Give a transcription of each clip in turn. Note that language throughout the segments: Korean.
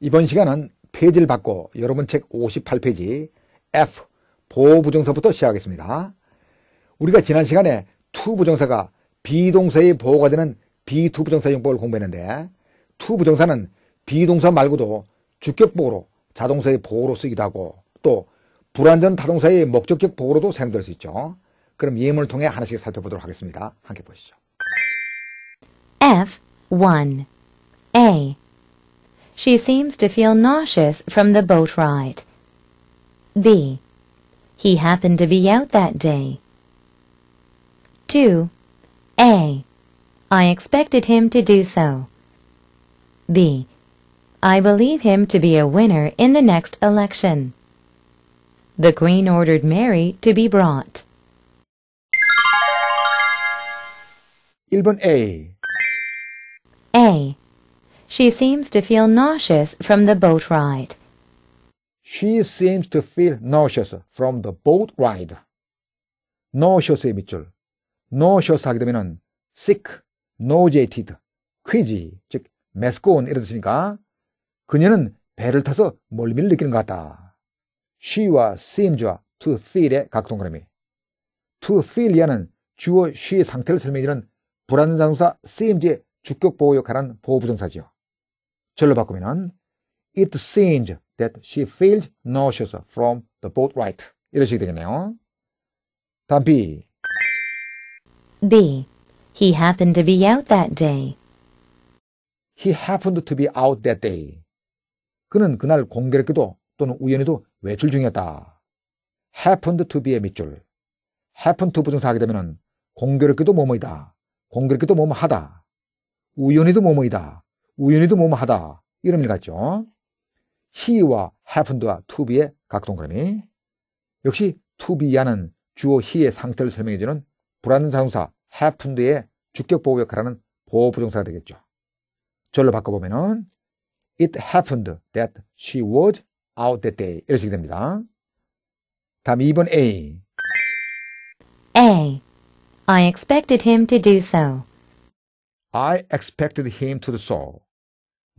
이번 시간은 페이지를 바꿔 여러분 책 58페이지 F 보호부정서부터 시작하겠습니다. 우리가 지난 시간에 투 부정사가 비동사의 보호가 되는 비투 부정사 용법을 공부했는데 투 부정사는 비동사 말고도 주격보호로 자동사의 보호로 쓰기도 하고 또 불완전 타동사의 목적격 보호로도 사용될 수 있죠. 그럼 예문을 통해 하나씩 살펴보도록 하겠습니다. 함께 보시죠. F1 A She seems to feel nauseous from the boat ride. B. He happened to be out that day. 2. A. I expected him to do so. B. I believe him to be a winner in the next election. The Queen ordered Mary to be brought. 1번 A. A. She seems to feel nauseous from the boat ride. She seems to feel nauseous from the boat ride. nauseous의 밑줄. nauseous 하게 되면 sick, nauseated, a 퀴 y 즉 메스콘 이런 뜻이니까 그녀는 배를 타서 멀미를 느끼는 것 같다. she와 seems와 to feel의 각동그라미. to feel이라는 주어 she의 상태를 설명해주는 불안정사 seems의 주격보호 역할한 보호부정사지요. 절로 바꾸면 It seemed that she felt nauseous from the boat ride. 이런 식이 되겠네요. 다음 B. B. He happened to be out that day. He happened to be out that day. 그는 그날 공교롭게도 또는 우연히도 외출 중이었다. happened to be의 밑줄. happen e d to 부정사하게 되면 공교롭게도 뭐뭐이다. 공교롭게도 뭐뭐하다. 우연히도 뭐뭐이다. 우연히도 뭐뭐하다 이런 의미 같죠. he와 happened와 to be의 각동그라미 역시 to be야는 주어 he의 상태를 설명해주는 불안한 자동사 happened의 주격보호 역할하는 보호부정사가 되겠죠. 절로 바꿔보면은 It happened that she was out that day 이런 식이 됩니다. 다음 2번 A A. I expected him to do so. I expected him to do so.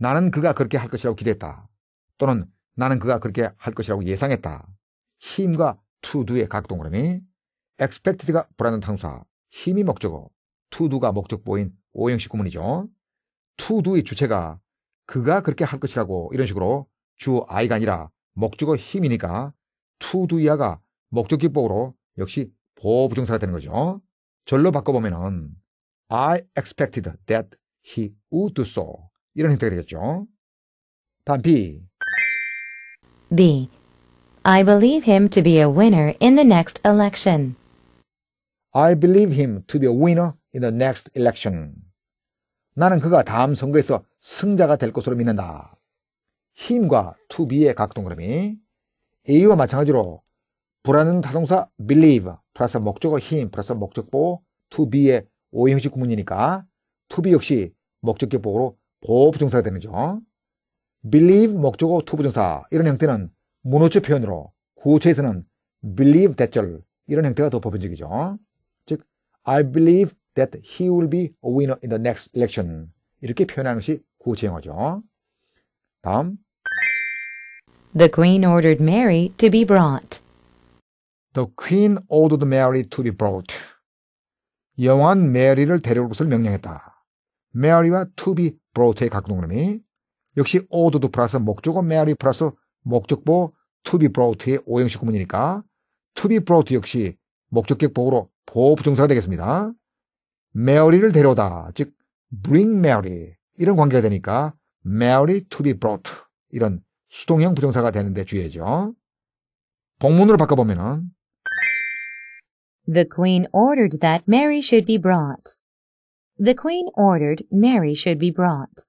나는 그가 그렇게 할 것이라고 기대했다. 또는 나는 그가 그렇게 할 것이라고 예상했다. 힘과 투두의 각동그라미, 엑스펙 e c 가 불안한 탕수화, 힘이 목적어, 투두가 목적보인 오형식 구문이죠. 투두의 주체가 그가 그렇게 할 것이라고 이런 식으로 주 아이가 아니라 목적어 힘이니까 투두이하가 목적기법으로 역시 보부정사가 되는 거죠. 절로 바꿔보면은 I expected that he would do so. 이런 형태가 되겠죠. 다음 B. B. I believe him to be a winner in the next election. I believe him to be a winner in the next election. 나는 그가 다음 선거에서 승자가 될 것으로 믿는다. 힘과 to be의 각동그림이 A와 마찬가지로 불안은 타동사 believe 플러스 목적어 힘 플러스 목적보 to be의 오형식 구문이니까 to be 역시 목적격보로 보부정사가 되면죠. believe 목적어 투부정사 이런 형태는 문호체 표현으로 구체에서는 believe that 절 이런 형태가 더 보편적이죠. 즉 I believe that he will be a winner in the next election 이렇게 표현하는 것이 구체형어죠. 다음 The Queen ordered Mary to be brought. The Queen ordered Mary to be brought. 여왕은 메리를 데려올 것을 명령했다. m a r y 와 to be 브로트의 각동그림이 역시 오드도 플러스 목적어 메아리 플러스 목적보 투비 브로트의 5형식 구문이니까 투비 브로트 역시 목적격 보호로 보호 부정사가 되겠습니다. 메어리를 데려오다 즉 bring 메어리 이런 관계가 되니까 메어리 투비 브로트 이런 수동형 부정사가 되는데 주의해죠. 복문으로 바꿔보면은 The Queen ordered that Mary should be brought. The queen ordered Mary should be brought.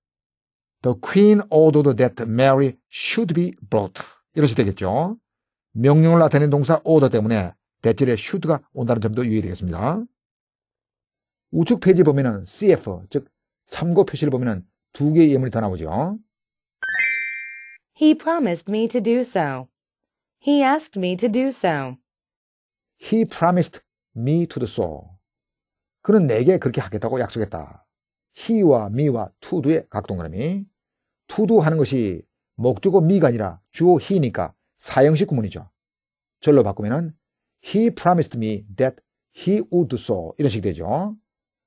The queen ordered that Mary should be brought. 이러시 되겠죠. 명령을 나타낸 동사 order 때문에 대절에 should가 온다는 점도 유의되겠습니다. 우측 페이지 보면은 CF, 즉 참고 표시를 보면은 두 개의 예문이 더 나오죠. He promised me to do so. He asked me to do so. He promised me to do so. 그는 내게 그렇게 하겠다고 약속했다. 히와 미와 투두의 각동그라미. 투두하는 것이 목주고 미가 아니라 주어 히니까 사형식 구문이죠. 절로 바꾸면은 He promised me that he would do so 이런 식이 되죠.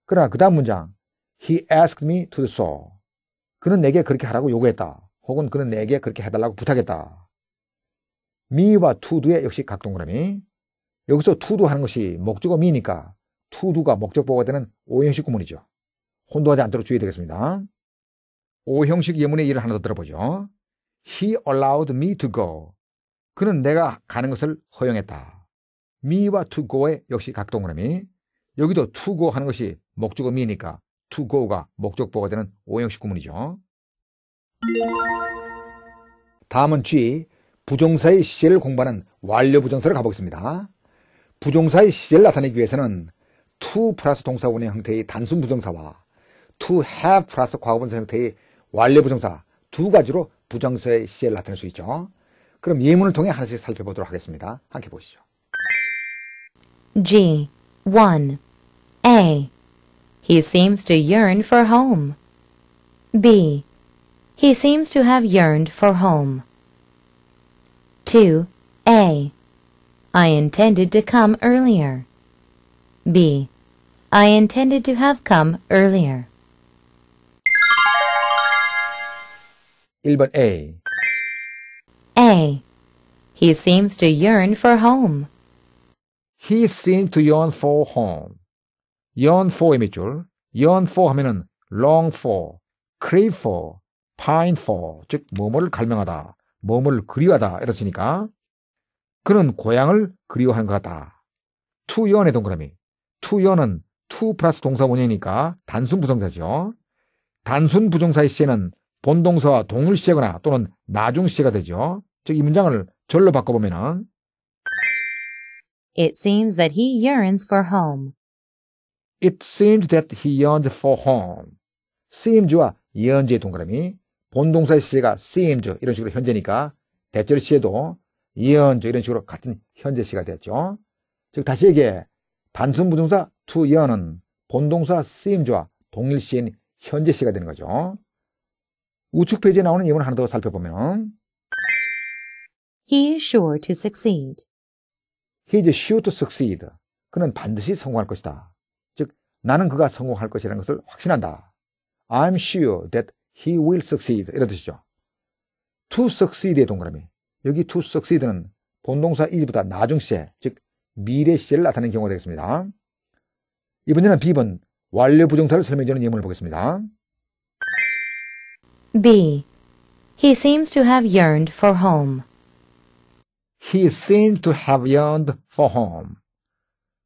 그러나 그 다음 문장 He asked me to do so 그는 내게 그렇게 하라고 요구했다. 혹은 그는 내게 그렇게 해달라고 부탁했다. 미와투두의 역시 각동그라미 여기서 투두 하는 것이 목적어 미니까 투두가 목적보가 되는 O형식 구문이죠. 혼동하지 않도록 주의되겠습니다. O형식 예문의 예를 하나 더 들어보죠. He allowed me to go. 그는 내가 가는 것을 허용했다. me와 to go의 역시 각동그라이 여기도 to go 하는 것이 목적어 me니까 to go가 목적보가 되는 O형식 구문이죠. 다음은 G. 부정사의 시제를 공부하는 완료 부정사를 가보겠습니다. 부정사의 시제를 나타내기 위해서는 to 플러스 동사원의 형태의 단순 부정사와 to have 플러스 과거분사 형태의 완료 부정사 두 가지로 부정사의 시제를 나타낼 수 있죠. 그럼 예문을 통해 하나씩 살펴보도록 하겠습니다. 함께 보시죠. G 1 A He seems to yearn for home. B He seems to have yearned for home. 2. A I intended to come earlier. B. I intended to have come earlier. 1번 A. A. He seems to yearn for home. He s e e m s to yearn for home. yearn for 이미줄. yearn for 하면은 long for, crave for, pine for, 즉 뭐뭐를 갈망하다, 뭐뭐를 그리워하다 이렇으니까 그는 고향을 그리워하는 것 같다. to yearn의 동그라미. 투여는 투 플러스 동사 원형이니까 단순 부정사죠. 단순 부정사의 시제는 본동사와 동일 시제거나 또는 나중 시제가 되죠. 즉 이 문장을 절로 바꿔보면은 It seems that he yearns for home. It seems that he y e a r n s for home. seems와 y e a r n s 의 동그라미 본동사의 시제가 seems 이런 식으로 현재니까 대절 시에도 yearns 이런 식으로 같은 현재 시가 되었죠. 즉 다시 얘기해 단순 부정사 to 여는 본동사 쓰임조와 동일시인 현재시가 되는 거죠. 우측 페이지에 나오는 예문 하나 더 살펴보면 He is sure to succeed. He is sure to succeed. 그는 반드시 성공할 것이다. 즉, 나는 그가 성공할 것이라는 것을 확신한다. I'm sure that he will succeed. 이런 뜻이죠. to succeed의 동그라미. 여기 to succeed는 본동사 is보다 나중시에, 즉 미래 시제를 나타내는 경우가 되겠습니다. 이번 문제는 B번 완료 부정사를 설명해주는 예문을 보겠습니다. B. He seems to have yearned for home. He seemed to have yearned for home.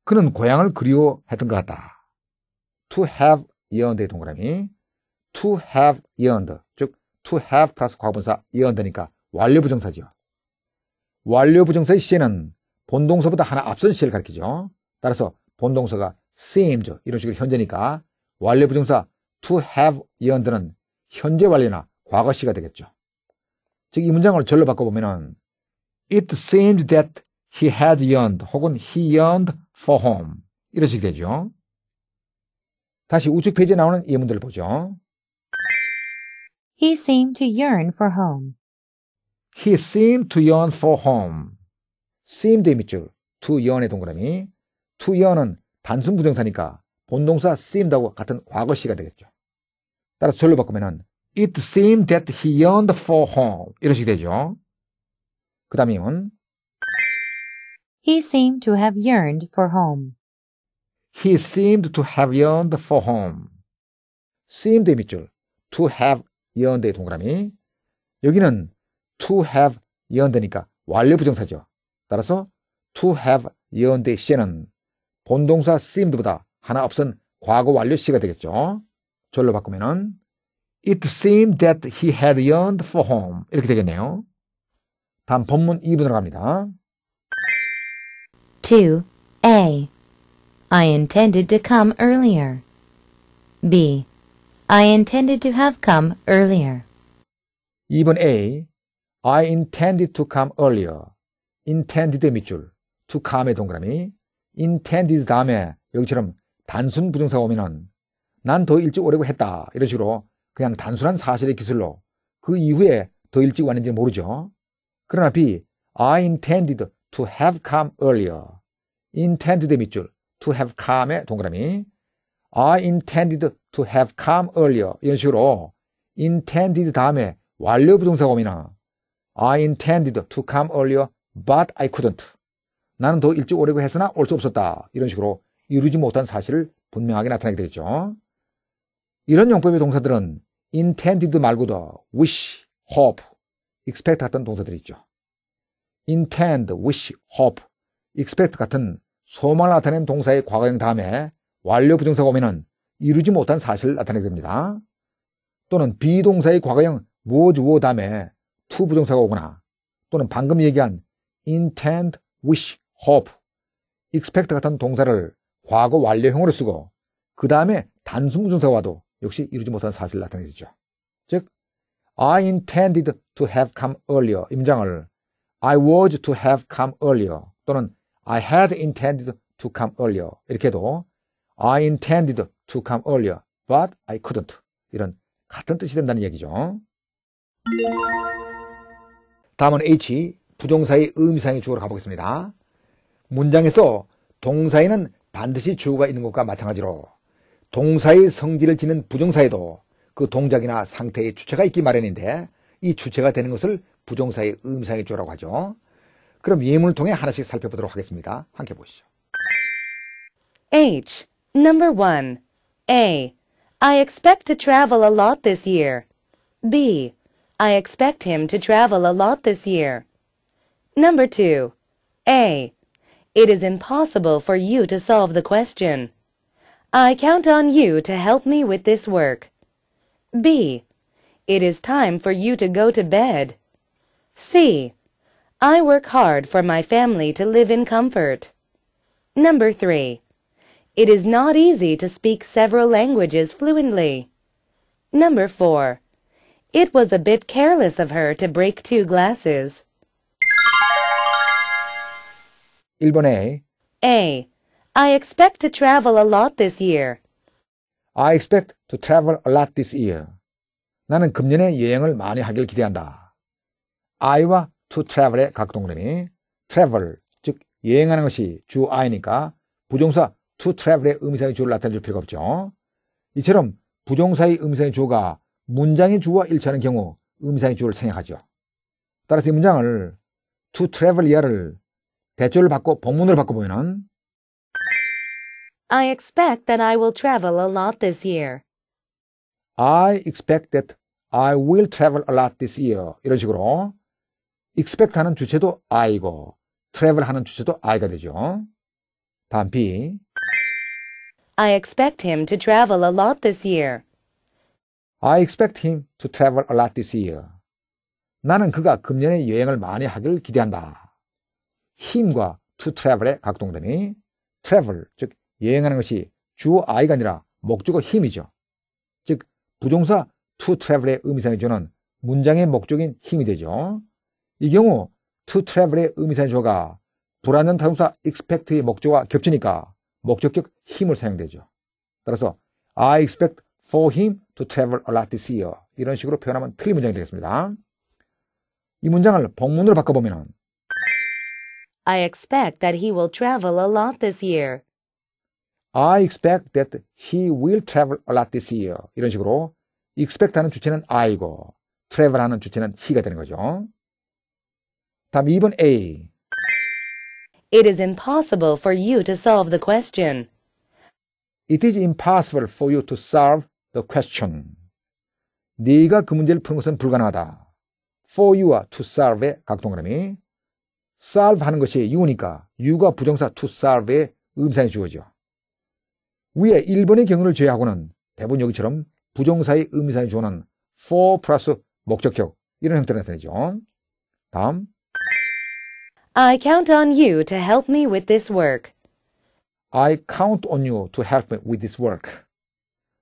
그는 고향을 그리워했던 것 같다. To have yearned의 동그라미. To have yearned. 즉, to have 플러스 과거분사 yearned니까 완료 부정사죠. 완료 부정사의 시제는 본동서보다 하나 앞선 시를 가리키죠. 따라서 본동서가 s a m e 죠 이런 식으로 현재니까 완료 부정사 to have 이언드는 현재 완료나 과거 시가 되겠죠. 즉 이 문장을 절로 바꿔보면은 It seemed that he had yearned 혹은 he yearned for home 이런 식이 되죠. 다시 우측 페이지에 나오는 예문들을 보죠. He seemed to yearn for home. He seemed to yearn for home. same 쓰임도 밑줄 to y 투연의 동그라미 to y 투연은 단순 부정사니까 본동사 s a m e 다고 같은 과거시가 되겠죠. 따라서 절로 바꾸면은 It seemed that he yearned for home 이런 식이 되죠. 그 다음이면 He seemed to have yearned for home. He seemed to have yearned for home. seemed의 밑줄 to have yearned의 동그라미 여기는 to have yearned니까 완료 부정사죠. 따라서 to have 예언대 시에는 본동사 seemed보다 하나 없은 과거 완료 시가 되겠죠. 절로 바꾸면은 It seemed that he had yearned for home 이렇게 되겠네요. 다음 본문 2분으로 갑니다. 2. A. I intended to come earlier. B. I intended to have come earlier. 2번 A. I intended to come earlier. intended 밑줄 to come의 동그라미 intended 다음에 여기처럼 단순 부정사가 오면은 난더 일찍 오려고 했다 이런 식으로 그냥 단순한 사실의 기술로 그 이후에 더 일찍 왔는지 모르죠. 그러나 B I intended to have come earlier intended 밑줄 to have come의 동그라미 I intended to have come earlier 이런 식으로 intended 다음에 완료 부정사가 오면은 I intended to come earlier but I couldn't. 나는 더 일찍 오려고 했으나 올 수 없었다. 이런 식으로 이루지 못한 사실을 분명하게 나타내게 되겠죠. 이런 용법의 동사들은 intended 말고도 wish, hope, expect 같은 동사들이 있죠. intend, wish, hope, expect 같은 소망을 나타낸 동사의 과거형 다음에 완료 부정사가 오면 이루지 못한 사실을 나타내게 됩니다. 또는 비동사의 과거형 was, were 다음에 to 부정사가 오거나 또는 방금 얘기한 intend, wish, hope, expect 같은 동사를 과거 완료형으로 쓰고 그 다음에 단순 부정사와도 역시 이루지 못한 사실을 나타내죠 즉, I intended to have come earlier 임장을 I was to have come earlier 또는 I had intended to come earlier 이렇게도 I intended to come earlier but I couldn't 이런 같은 뜻이 된다는 얘기죠. 다음은 H 부정사의 의미상의 주어로 가보겠습니다. 문장에서 동사에는 반드시 주어가 있는 것과 마찬가지로 동사의 성질을 지닌 부정사에도 그 동작이나 상태의 주체가 있기 마련인데 이 주체가 되는 것을 부정사의 의미상의 주어라고 하죠. 그럼 예문을 통해 하나씩 살펴보도록 하겠습니다. 함께 보시죠. H. Number 1. A. I expect to travel a lot this year. B. I expect him to travel a lot this year. Number 2. A. It is impossible for you to solve the question. I count on you to help me with this work. B. It is time for you to go to bed. C. I work hard for my family to live in comfort. Number 3. It is not easy to speak several languages fluently. Number 4. It was a bit careless of her to break two glasses. 1번 A. A. I expect to travel a lot this year. I expect to travel a lot this year. 나는 금년에 여행을 많이 하길 기대한다. I와 to travel의 각동그라미 travel, 즉 여행하는 것이 주 I니까 부정사 to travel의 음성의 주를 나타낼 필요가 없죠. 이처럼 부정사의 음성의 주가 문장의 주와 일치하는 경우 음성의 주를 생략하죠. 따라서 이 문장을 to travel year를 대출을 받고 본문으로 바꿔 보면은 I expect that I will travel a lot this year. I expect that I will travel a lot this year. 이런 식으로 expect 하는 주체도 I고 travel 하는 주체도 I가 되죠. 다음 B. I expect him to travel a lot this year. I expect him to travel a lot this year. 나는 그가 금년에 여행을 많이 하길 기대한다. 힘과 to travel의 각동되니 travel, 즉 여행하는 것이 주 아이가 아니라 목적어 힘이죠. 즉 부정사 to travel의 의미상해 주는 문장의 목적인 힘이 되죠. 이 경우 to travel의 의미상해 주가 어 불안전 타동사 expect의 목적과 겹치니까 목적격 힘을 사용되죠. 따라서 I expect for him to travel a lot this year 이런 식으로 표현하면 틀린 문장이 되겠습니다. 이 문장을 복문으로 바꿔보면 I expect that he will travel a lot this year. I expect that he will travel a lot this year. 이런 식으로 expect 하는 주체는 I고 travel 하는 주체는 he가 되는 거죠. 다음 2번 A. It is impossible for you to solve the question. It is impossible for you to solve the question. 네가 그 문제를 푸는 것은 불가능하다. for you와 to serve의 각 동그라미. serve 하는 것이 you니까 you가 부정사 to serve의 음사의 주어죠. 위에 1번의 경우를 제외하고는 대부분 여기처럼 부정사의 의미사의 주어는 for 플러스 목적격 이런 형태로 나타내죠. 다음 I count on you to help me with this work. I count on you to help me with this work.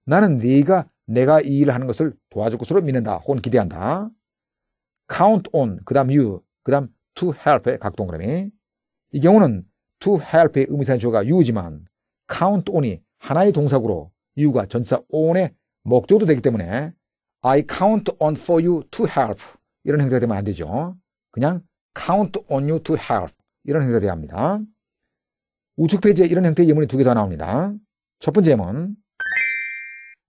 나는 네가 내가 이 일을 하는 것을 도와줄 것으로 믿는다 혹은 기대한다. count on, 그 다음 you, 그 다음 to help의 각동그라미. 이 경우는 to help의 의미사인 주어가 you지만 count on이 하나의 동사구로 you가 전사 on의 목적도 되기 때문에 I count on for you to help 이런 행사가 되면 안 되죠. 그냥 count on you to help 이런 행사가 돼야 합니다. 우측 페이지에 이런 형태의 예문이 두 개 더 나옵니다. 첫 번째 예문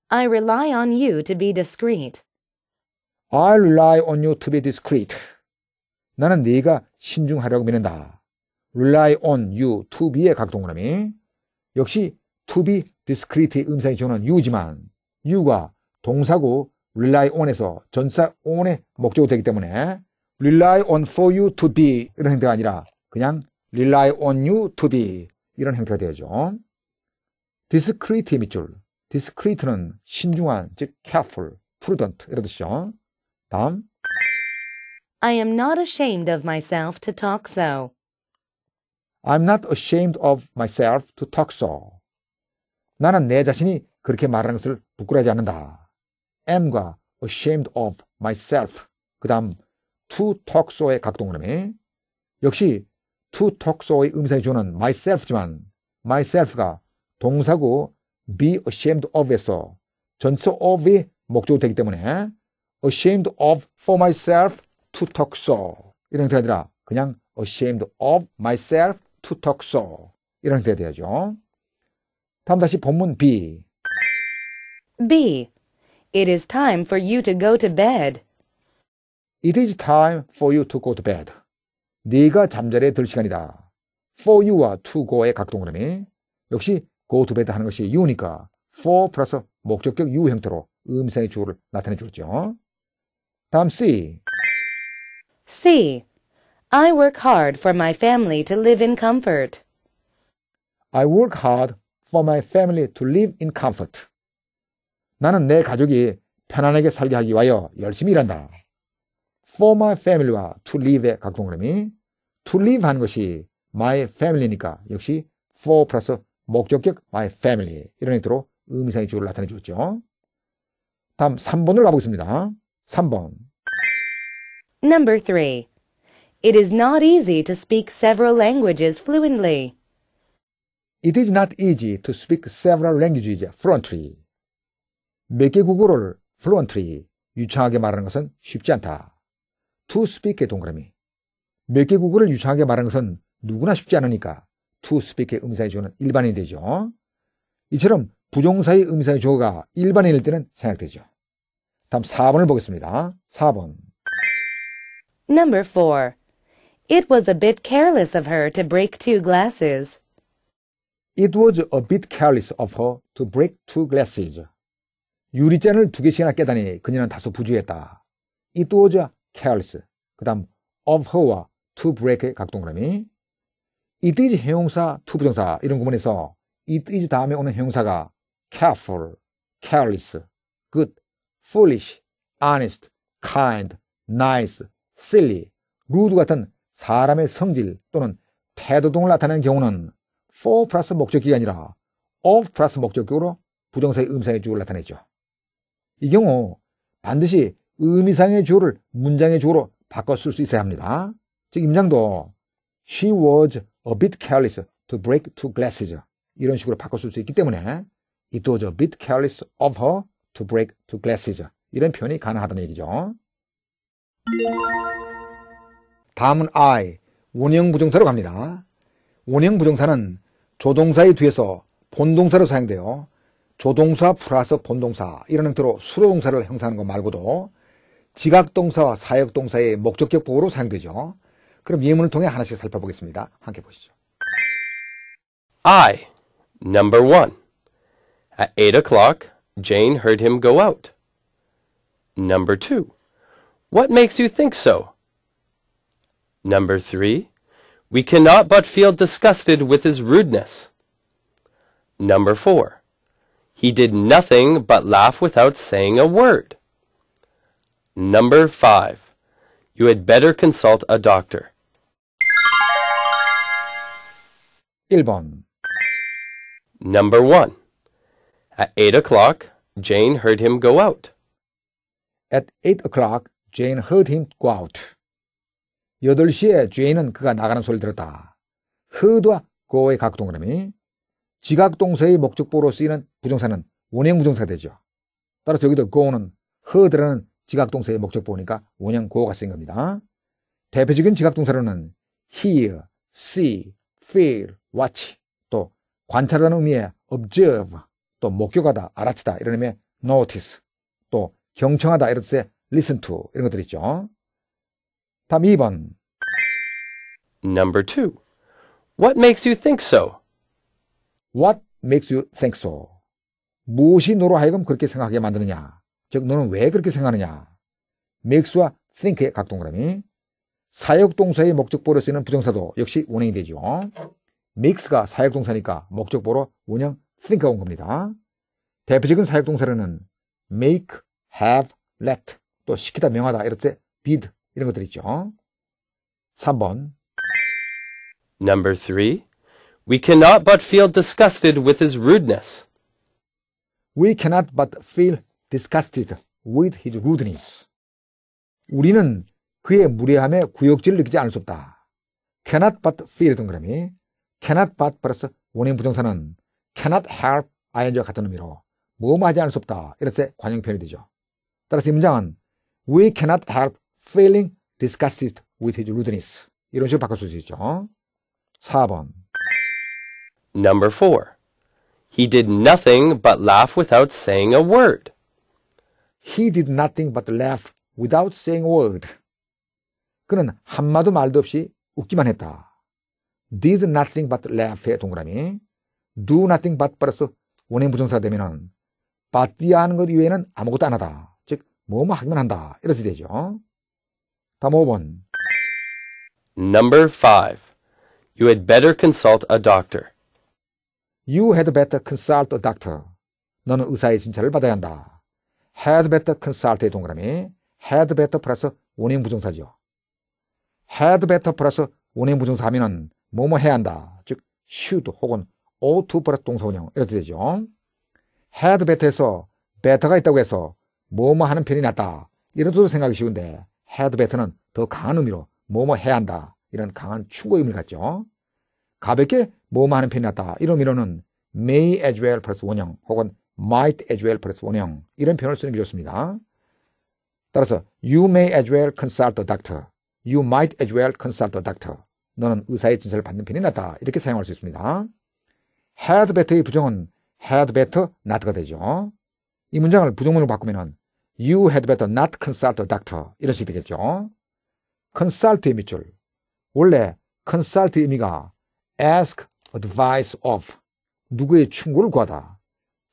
I rely on you to be discreet. I rely on you to be discreet. 나는 네가 신중하려고 믿는다. rely on you to be의 각동그라미 역시 to be discreet의 음성이 기호는 you지만 you가 동사고 rely on에서 전사 on의 목적이 되기 때문에 rely on for you to be 이런 형태가 아니라 그냥 rely on you to be 이런 형태가 되죠. discreet의 밑줄 discreet는 신중한 즉 careful, prudent 이런 뜻이죠. 다음 I am not ashamed of myself to talk so. I'm not ashamed of myself to talk so. 나는 내 자신이 그렇게 말하는 것을 부끄러워하지 않는다. am과 ashamed of myself. 그 다음 to talk so의 각동그림이 역시 to talk so의 음성이 주는 myself지만 myself가 동사고 be ashamed of에서 전체 of이 목적이 되기 때문에 ashamed of for myself to talk so. 이런 형태가 아니라 그냥 ashamed of myself to talk so. 이런 형태가 돼야죠. 다음 다시 본문 B. B. It is time for you to go to bed. It is time for you to go to bed. 네가 잠자리에 들 시간이다. for you와 to go의 각동 그음이 역시 go to bed 하는 것이 you니까 for 플러스 목적격 you 형태로 음성의 주어를 나타내 주었죠. 다음 C. C. I work hard for my family to live in comfort. I work hard for my family to live in comfort. 나는 내 가족이 편안하게 살게 하기 위하여 열심히 일한다. for my family와 to live의 각동그림이 to live 하는 것이 my family니까 역시 for 플러스 목적격 my family 이런 형태로 의미상의 주를 나타내 주었죠. 다음 3번으로 가보겠습니다. 3번. Number 3. It is not easy to speak several languages fluently. It is not easy to speak several languages fluently. 몇 개 국어를 fluently 유창하게 말하는 것은 쉽지 않다. to speak의 동그라미. 몇 개 국어를 유창하게 말하는 것은 누구나 쉽지 않으니까 to speak의 음사의 주어는 일반인이 되죠. 이처럼 부정사의 음사의 주어가 일반인일 때는 생각되죠 다음 4번을 보겠습니다. 4번. Number 4. It was a bit careless of her to break two glasses. It was a bit careless of her to break two glasses. 유리잔을 두 개씩이나 깨다니 그녀는 다소 부주의했다. It was careless. 그 다음 of her와 to break의 각동그라미. It is 형용사, to 부정사 이런 구문에서 it is 다음에 오는 형용사가 careful, careless, good, foolish, honest, kind, nice, silly, rude 같은 사람의 성질 또는 태도 등을 나타내는 경우는 for 플러스 목적격이 아니라 of 플러스 목적격으로 부정사의 음성의 주어를 나타내죠. 이 경우 반드시 의미상의 주어를 문장의 주어로 바꿔 쓸수 있어야 합니다. 즉 임장도 she was a bit careless to break two glasses 이런 식으로 바꿔 쓸수 있기 때문에 it was a bit careless of her to break to glasses. 이런 표현이 가능하다는 얘기죠. 다음은 I, 원형 부정사로 갑니다. 원형 부정사는 조동사의 뒤에서 본동사로 사용되어 조동사 플러스 본동사 이런 형태로 수로동사를 형사하는것 말고도 지각동사와 사역동사의 목적격 보호로 사용되죠. 그럼 예문을 통해 하나씩 살펴보겠습니다. 함께 보시죠. I, number one. At 8 o'clock, Jane heard him go out. Number two, what makes you think so? Number three, we cannot but feel disgusted with his rudeness. Number four, he did nothing but laugh without saying a word. Number five, you had better consult a doctor. 1번 Number one, At eight o'clock, Jane heard him go out. At eight o'clock, Jane heard him go out. 8시에 제인은 그가 나가는 소리를 들었다. heard와 go의 각동그라미. 지각동사의 목적보로 쓰이는 부정사는 원형 부정사가 되죠. 따라서 여기도 go는 heard라는 지각동사의 목적보니까 원형 go가 쓰인 겁니다. 대표적인 지각동사로는 hear, see, feel, watch 또 관찰하는 의미의 observe, 또 목격하다, 알아치다 이런 의미의 notice, 또 경청하다 이런 뜻의 listen to 이런 것들 있죠. 다음 2번. Number 2. What makes you think so? What makes you think so? 무엇이 너로 하여금 그렇게 생각하게 만드느냐? 즉 너는 왜 그렇게 생각하느냐? make와 think의 각동그라미. 사역동사의 목적보로 쓰이는 부정사도 역시 원형이 되죠. makes가 사역동사니까 목적보로 원형 think가 온 겁니다. 대표적인 사역동사로는 make, have, let, 또 시키다, 명하다, 이렇게 bid, 이런 것들 있죠. 3번 Number 3. We cannot but feel disgusted with his rudeness. We cannot but feel disgusted with his rudeness. 우리는 그의 무례함에 구역질을 느끼지 않을 수 없다. cannot but feel던 그람이 cannot but 플러스 원인 부정사는 cannot help ing와 같은 의미로 뭐뭐하지 않을 수 없다. 이렇게 관용편이 되죠. 따라서 이 문장은 we cannot help feeling disgusted with his rudeness. 이런 식으로 바꿀 수 있죠. 4번 Number 4. He did nothing but laugh without saying a word. He did nothing but laugh without saying a word. 그는 한마디 말도 없이 웃기만 했다. did nothing but laugh의 동그라미. do nothing but 플러스 원행 부정사 되면은 but이 하는 것 이외에는 아무것도 안 하다. 즉, 뭐뭐 하기만 한다. 이렇게 되죠. 다음 5번. Number 5. You had better consult a doctor. You had better consult a doctor. 너는 의사의 진찰을 받아야 한다. had better consult의 동그라미 had better 플러스 원행 부정사죠. had better 플러스 원행 부정사 하면은 뭐 뭐 해야 한다. 즉 should 혹은 O2 플러스 동사원형 이렇게 되죠. had better에서 better가 있다고 해서 뭐뭐 하는 편이 낫다 이런 뜻으로 생각이 쉬운데 had better는 더 강한 의미로 뭐뭐 해야 한다 이런 강한 추구 의미를 갖죠. 가볍게 뭐뭐 하는 편이 낫다 이런 의미로는 may as well 플러스 원형 혹은 might as well 플러스 원형 이런 표현을 쓰는 게 좋습니다. 따라서 you may as well consult a doctor, you might as well consult a doctor 너는 의사의 진찰을 받는 편이 낫다 이렇게 사용할 수 있습니다. had better의 부정은 had better not가 되죠. 이 문장을 부정문으로 바꾸면 you had better not consult a doctor 이런 식이 되겠죠. consult의 밑줄 원래 consult의 의미가 ask advice of 누구의 충고를 구하다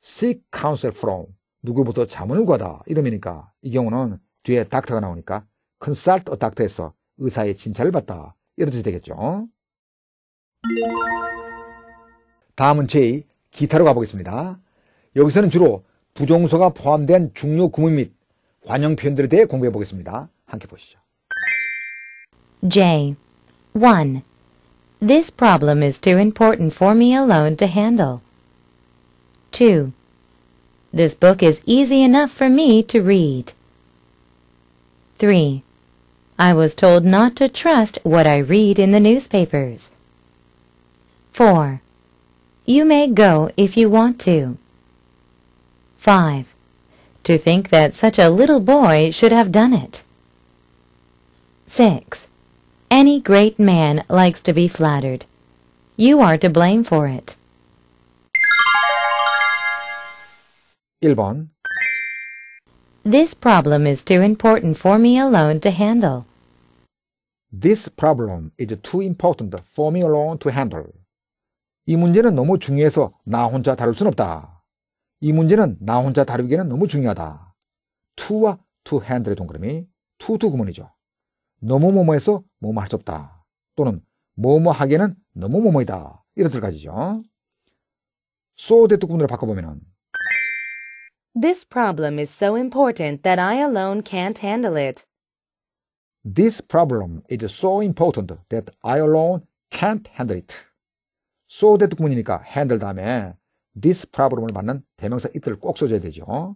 seek counsel from 누구부터 자문을 구하다 이러니까 이 경우는 뒤에 닥터가 나오니까 consult a doctor에서 의사의 진찰을 받다 이런 뜻이 되겠죠. 다음은 제2 기타로 가보겠습니다. 여기서는 주로 부정서가 포함된 중요 구문 및 관형 표현들에 대해 공부해 보겠습니다. 함께 보시죠. J. 1. This problem is too important for me alone to handle. 2. This book is easy enough for me to read. 3. I was told not to trust what I read in the newspapers. 4. You may go if you want to. 5. To think that such a little boy should have done it. 6. Any great man likes to be flattered. You are to blame for it. 1번 This problem is too important for me alone to handle. This problem is too important for me alone to handle. 이 문제는 너무 중요해서 나 혼자 다룰 순 없다. 이 문제는 나 혼자 다루기에는 너무 중요하다. to와 to handle의 동그라미 to to 구문이죠. 너무 뭐뭐해서 뭐뭐 할수 없다. 또는 뭐뭐 하기에는 너무 뭐뭐이다. 이런 들까지죠. so 대투 구문으로 바꿔보면 This problem is so important that I alone can't handle it. This problem is so important that I alone can't handle it. so that 구문이니까 handle 다음에 this problem을 맞는 대명사 it를 꼭 써줘야 되죠.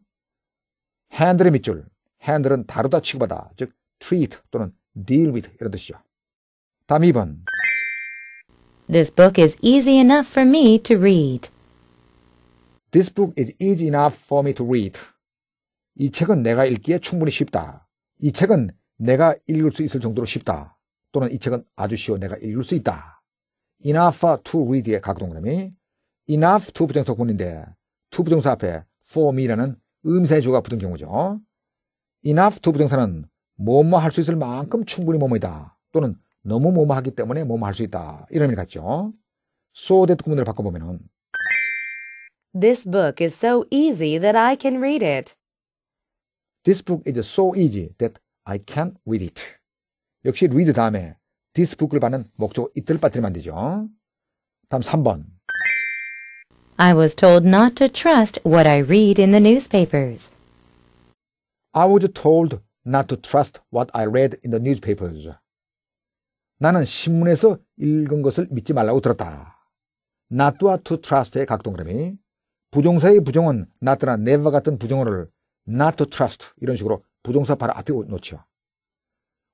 handle의 밑줄, handle은 다루다 취급하다, 즉 treat 또는 deal with 이런 뜻이죠. 다음 2번 This book is easy enough for me to read. This book is easy enough for me to read. 이 책은 내가 읽기에 충분히 쉽다. 이 책은 내가 읽을 수 있을 정도로 쉽다. 또는 이 책은 아주 쉬워 내가 읽을 수 있다. enough to we 뒤에 각동그라미 enough to 부정사 본인데 to 부정사 앞에 for me라는 음세주가 붙은 경우죠. enough to 부정사는 뭐 뭐 할 수 있을 만큼 충분히 뭐뭐이다 또는 너무 뭐뭐 하기 때문에 뭐뭐 할 수 있다 이런 의미 같죠. so that 구문을 바꿔보면은 This book is so easy that I can read it. This book is so easy that I can read it. 역시 read 다음에 디스북을 받는 목적 이틀 빠뜨리면 안 되죠. 다음 3번. I was told not to trust what I read in the newspapers. I was told not to trust what I read in the newspapers. 나는 신문에서 읽은 것을 믿지 말라고 들었다. not와 to trust의 각동그램이 부정사의 부정은 not나 never 같은 부정어를 not to trust 이런 식으로 부정사 바로 앞에 놓죠.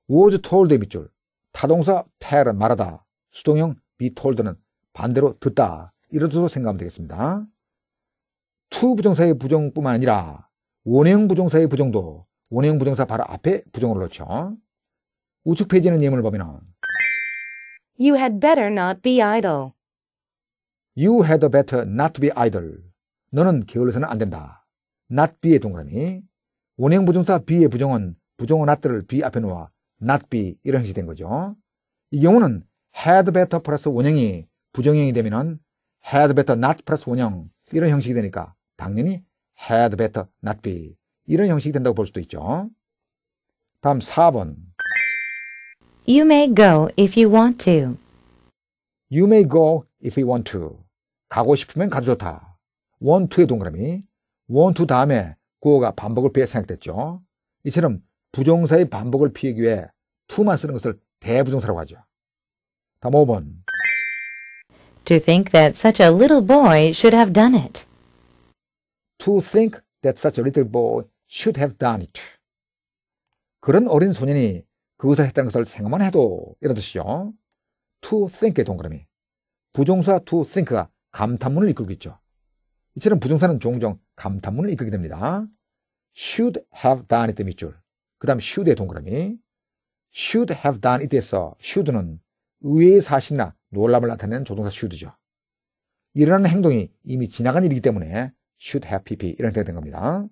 was told의 밑줄 타동사 tell은 말하다, 수동형 be told는 반대로 듣다 이런 뜻으로 생각하면 되겠습니다. to 부정사의 부정뿐만 아니라 원형 부정사의 부정도 원형 부정사 바로 앞에 부정을 넣죠. 우측 페이지는 예문을 보면 You had better not be idle. You had better not be idle. 너는 게을러서는 안 된다. not be의 동그라미. 원형 부정사 be의 부정은 부정어 not를 be 앞에 놓아 not be 이런 식이 된 거죠. 이 경우는 had better 플러스 원형이 부정형이 되면은 had better not 플러스 원형 이런 형식이 되니까 당연히 had better not be 이런 형식이 된다고 볼 수도 있죠. 다음 4번 You may go if you want to. You may go if you want to. 가고 싶으면 가도 좋다. want to의 동그라미 want to 다음에 구호가 반복을 피해 생각됐죠. 이처럼 부정사의 반복을 피하기 위해 to만 쓰는 것을 대부정사라고 하죠. 다음 5번. To think that such a little boy should have done it. To think that such a little boy should have done it. 그런 어린 소년이 그것을 했다는 것을 생각만 해도 이런 뜻이죠. To think의 동그라미. 부정사 to think가 감탄문을 이끌고 있죠. 이처럼 부정사는 종종 감탄문을 이끌게 됩니다. should have done it 밑줄. 그 다음 should의 동그라미. should have done it에서 should는 의외의 사실이나 놀람을 나타내는 조동사 should죠. 일어나는 행동이 이미 지나간 일이기 때문에 should have pp 이런 형태가 된 겁니다.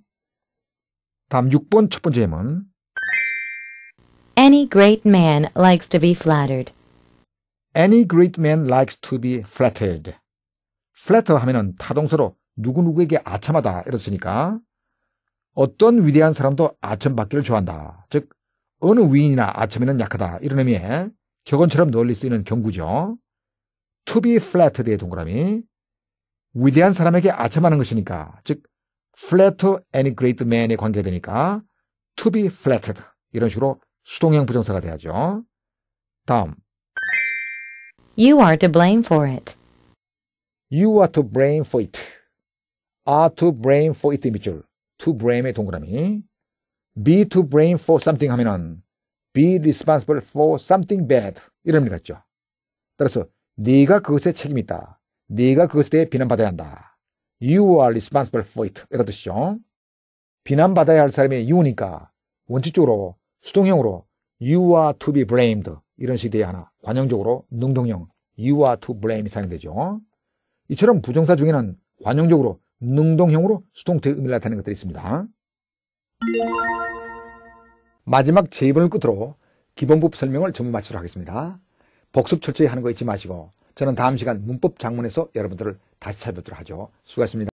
다음 6번 첫 번째 예문. Any great man likes to be flattered. Any great man likes to be flattered. flatter 하면은 타동서로 누구누구에게 아첨하다 이렇으니까 어떤 위대한 사람도 아첨받기를 좋아한다. 즉 어느 위인이나 아첨에는 약하다. 이런 의미의 격언처럼 널리 쓰이는 경구죠. to be flat t e e r d 의 동그라미. 위대한 사람에게 아첨하는 것이니까 즉 flat to any great man에 관계되니까 to be flatted 이런 식으로 수동형 부정사가 돼야죠. 다음 You are to blame for it. You are to blame for it. are to blame for it 밑줄. to blame의 동그라미. be to blame for something 하면은 be responsible for something bad 이런 의미가 죠 따라서 네가 그것에 책임이 있다. 네가 그것에 대해 비난받아야 한다. You are responsible for it 이런 뜻이죠. 비난받아야 할사람의 you니까 원칙적으로 수동형으로 you are to be blamed 이런 식이 돼야 하나 관용적으로 능동형 you are to blame이 사용되죠. 이처럼 부정사 중에는 관용적으로 능동형으로 수동태 의미를 나타내는 것들이 있습니다. 마지막 제번을 끝으로 기본법 설명을 전부 마치도록 하겠습니다. 복습 철저히 하는 거 잊지 마시고 저는 다음 시간 문법 장문에서 여러분들을 다시 찾아뵙도록 하죠. 수고하셨습니다.